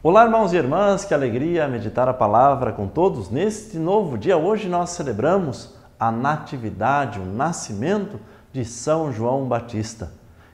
Olá, irmãos e irmãs, que alegria meditar a palavra com todos. Neste novo dia, hoje nós celebramos a Natividade, o nascimento de São João Batista.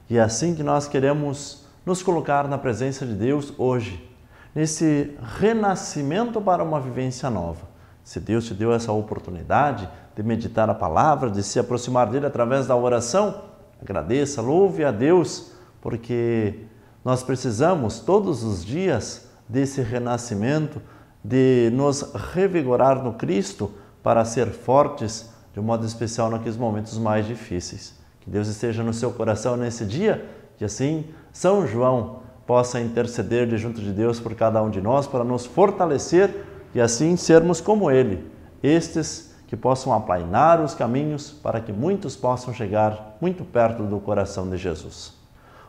E é assim que nós queremos nos colocar na presença de Deus hoje, nesse renascimento para uma vivência nova. Se Deus te deu essa oportunidade de meditar a palavra, de se aproximar dele através da oração, agradeça, louve a Deus, porque nós precisamos todos os dias desse renascimento, de nos revigorar no Cristo para ser fortes, de um modo especial naqueles momentos mais difíceis. Que Deus esteja no seu coração nesse dia e assim São João possa interceder de junto de Deus por cada um de nós para nos fortalecer e assim sermos como ele, estes que possam aplainar os caminhos para que muitos possam chegar muito perto do coração de Jesus.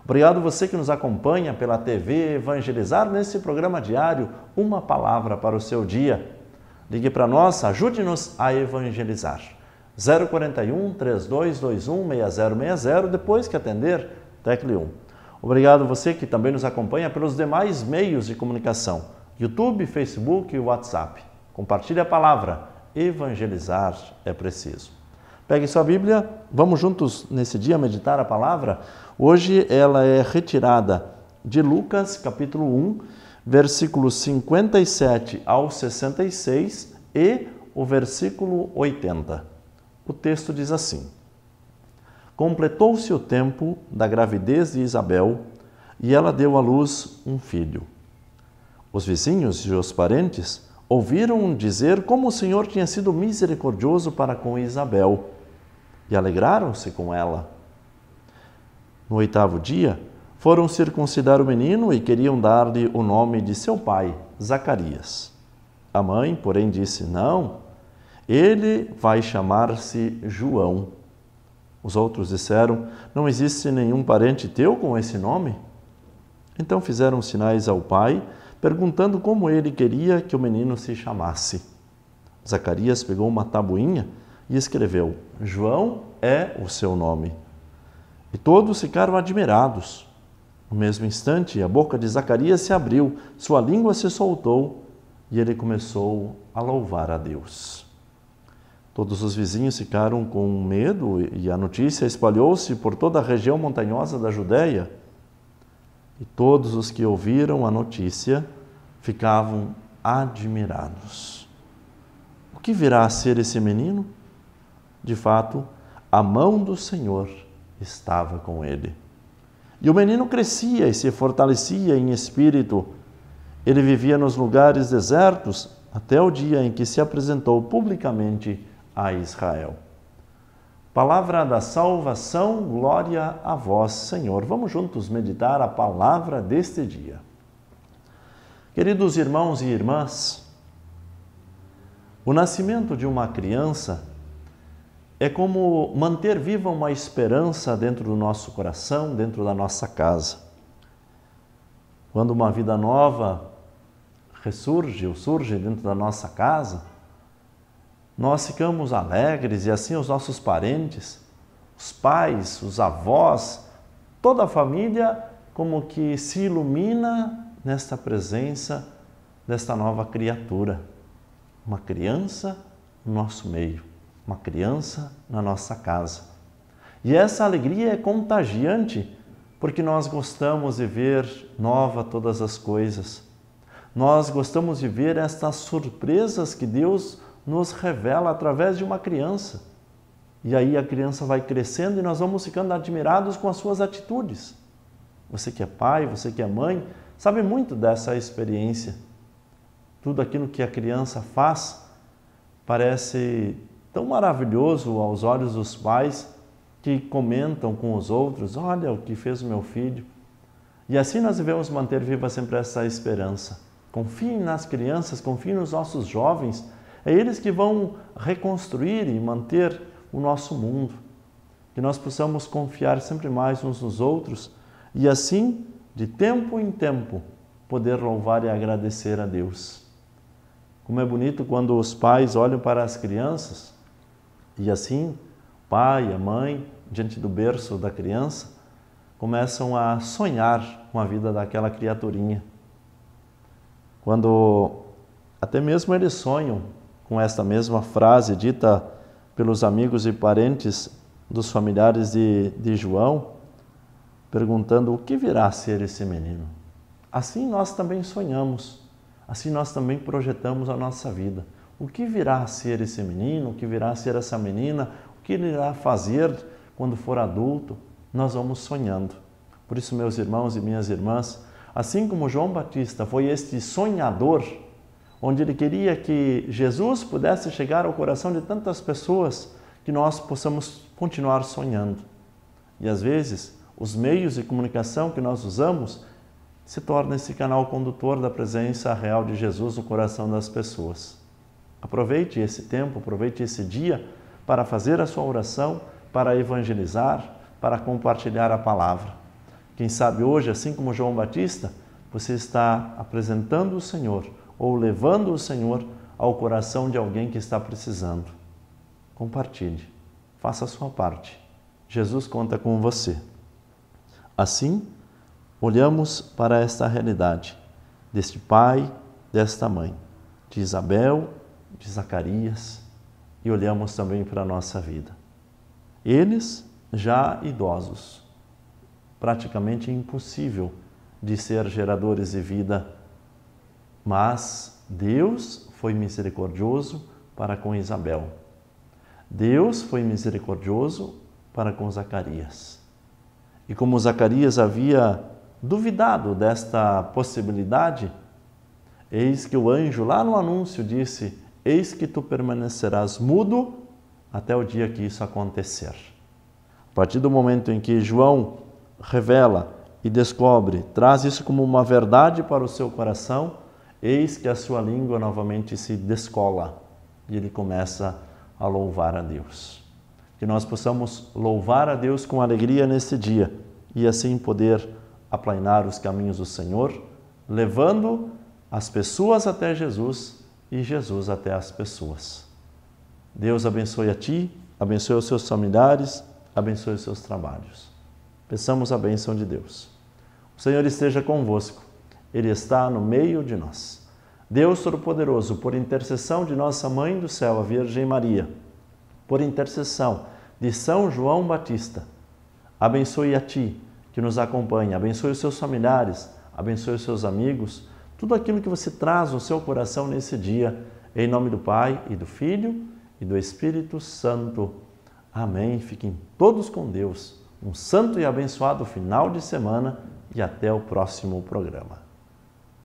Obrigado você que nos acompanha pela TV Evangelizar nesse programa diário Uma Palavra para o seu dia. Ligue para nós, ajude-nos a evangelizar. 041 3221 6060, depois que atender, tecle 1. Obrigado você que também nos acompanha pelos demais meios de comunicação: YouTube, Facebook e WhatsApp. Compartilhe a palavra. Evangelizar é preciso. Pegue sua Bíblia, vamos juntos nesse dia meditar a palavra. Hoje ela é retirada de Lucas, capítulo 1, versículos 57 ao 66 e o versículo 80. O texto diz assim: Completou-se o tempo da gravidez de Isabel e ela deu à luz um filho. Os vizinhos e os parentes ouviram dizer como o Senhor tinha sido misericordioso para com Isabel e alegraram-se com ela. No oitavo dia, foram circuncidar o menino e queriam dar-lhe o nome de seu pai, Zacarias. A mãe, porém, disse: Não, ele vai chamar-se João. Os outros disseram: Não existe nenhum parente teu com esse nome? Então fizeram sinais ao pai, perguntando como ele queria que o menino se chamasse. Zacarias pegou uma tabuinha e escreveu: João é o seu nome. E todos ficaram admirados. No mesmo instante, a boca de Zacarias se abriu, sua língua se soltou e ele começou a louvar a Deus. Todos os vizinhos ficaram com medo e a notícia espalhou-se por toda a região montanhosa da Judéia. E todos os que ouviram a notícia ficavam admirados. O que virá a ser esse menino? De fato, a mão do Senhor estava com ele. E o menino crescia e se fortalecia em espírito. Ele vivia nos lugares desertos até o dia em que se apresentou publicamente a Israel. Palavra da salvação, glória a vós, Senhor. Vamos juntos meditar a palavra deste dia. Queridos irmãos e irmãs, o nascimento de uma criança é como manter viva uma esperança dentro do nosso coração, dentro da nossa casa. Quando uma vida nova ressurge ou surge dentro da nossa casa, nós ficamos alegres e assim os nossos parentes, os pais, os avós, toda a família como que se ilumina nesta presença desta nova criatura, uma criança no nosso meio uma criança na nossa casa. E essa alegria é contagiante porque nós gostamos de ver nova todas as coisas. Nós gostamos de ver estas surpresas que Deus nos revela através de uma criança. E aí a criança vai crescendo e nós vamos ficando admirados com as suas atitudes. Você que é pai, você que é mãe, sabe muito dessa experiência. Tudo aquilo que a criança faz parece tão maravilhoso aos olhos dos pais que comentam com os outros: olha o que fez o meu filho. E assim nós devemos manter viva sempre essa esperança. Confie nas crianças, confie nos nossos jovens. É eles que vão reconstruir e manter o nosso mundo. Que nós possamos confiar sempre mais uns nos outros e assim, de tempo em tempo, poder louvar e agradecer a Deus. Como é bonito quando os pais olham para as crianças e assim, o pai, a mãe, diante do berço da criança, começam a sonhar com a vida daquela criaturinha. Quando até mesmo eles sonham com esta mesma frase dita pelos amigos e parentes dos familiares de, de João, perguntando o que virá a ser esse menino. Assim nós também sonhamos, assim nós também projetamos a nossa vida o que virá a ser esse menino, o que virá a ser essa menina, o que ele irá fazer quando for adulto, nós vamos sonhando. Por isso, meus irmãos e minhas irmãs, assim como João Batista foi este sonhador, onde ele queria que Jesus pudesse chegar ao coração de tantas pessoas que nós possamos continuar sonhando. E às vezes, os meios de comunicação que nós usamos se tornam esse canal condutor da presença real de Jesus no coração das pessoas. Aproveite esse tempo, aproveite esse dia para fazer a sua oração, para evangelizar, para compartilhar a palavra. Quem sabe hoje, assim como João Batista, você está apresentando o Senhor ou levando o Senhor ao coração de alguém que está precisando. Compartilhe, faça a sua parte. Jesus conta com você. Assim, olhamos para esta realidade deste pai, desta mãe, de Isabel de Zacarias e olhamos também para a nossa vida. Eles já idosos, praticamente impossível de ser geradores de vida, mas Deus foi misericordioso para com Isabel. Deus foi misericordioso para com Zacarias. E como Zacarias havia duvidado desta possibilidade, eis que o anjo lá no anúncio disse: eis que tu permanecerás mudo até o dia que isso acontecer. A partir do momento em que João revela e descobre, traz isso como uma verdade para o seu coração, eis que a sua língua novamente se descola e ele começa a louvar a Deus. Que nós possamos louvar a Deus com alegria nesse dia e assim poder aplainar os caminhos do Senhor, levando as pessoas até Jesus e Jesus até as pessoas. Deus abençoe a ti, abençoe os seus familiares, abençoe os seus trabalhos. Peçamos a bênção de Deus. O Senhor esteja convosco, Ele está no meio de nós. Deus Todo-Poderoso, por intercessão de nossa Mãe do Céu, a Virgem Maria, por intercessão de São João Batista, abençoe a ti que nos acompanha, abençoe os seus familiares, abençoe os seus amigos, tudo aquilo que você traz no seu coração nesse dia, em nome do Pai e do Filho e do Espírito Santo. Amém. Fiquem todos com Deus. Um santo e abençoado final de semana e até o próximo programa.